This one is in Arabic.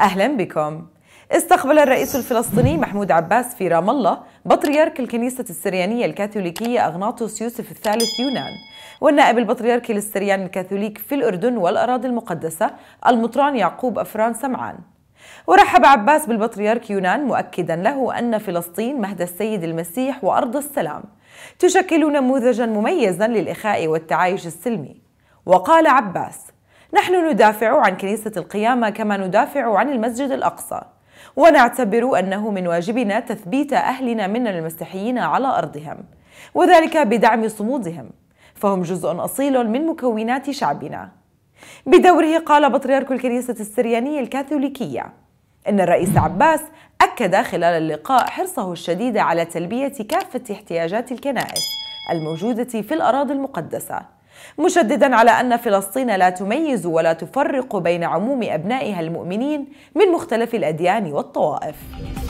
أهلا بكم استقبل الرئيس الفلسطيني محمود عباس في رام الله بطريرك الكنيسة السريانية الكاثوليكية أغناطوس يوسف الثالث يونان والنائب البطريركي للسريان الكاثوليك في الأردن والأراضي المقدسة المطران يعقوب أفران سمعان ورحب عباس بالبطريرك يونان مؤكدا له أن فلسطين مهد السيد المسيح وأرض السلام تشكل نموذجا مميزا للإخاء والتعايش السلمي وقال عباس نحن ندافع عن كنيسة القيامة كما ندافع عن المسجد الأقصى ونعتبر أنه من واجبنا تثبيت أهلنا من المسيحيين على أرضهم وذلك بدعم صمودهم فهم جزء أصيل من مكونات شعبنا بدوره قال بطريرك الكنيسة السريانية الكاثوليكية إن الرئيس عباس أكد خلال اللقاء حرصه الشديد على تلبية كافة احتياجات الكنائس الموجودة في الأراضي المقدسة مشددا على أن فلسطين لا تميز ولا تفرق بين عموم أبنائها المؤمنين من مختلف الأديان والطوائف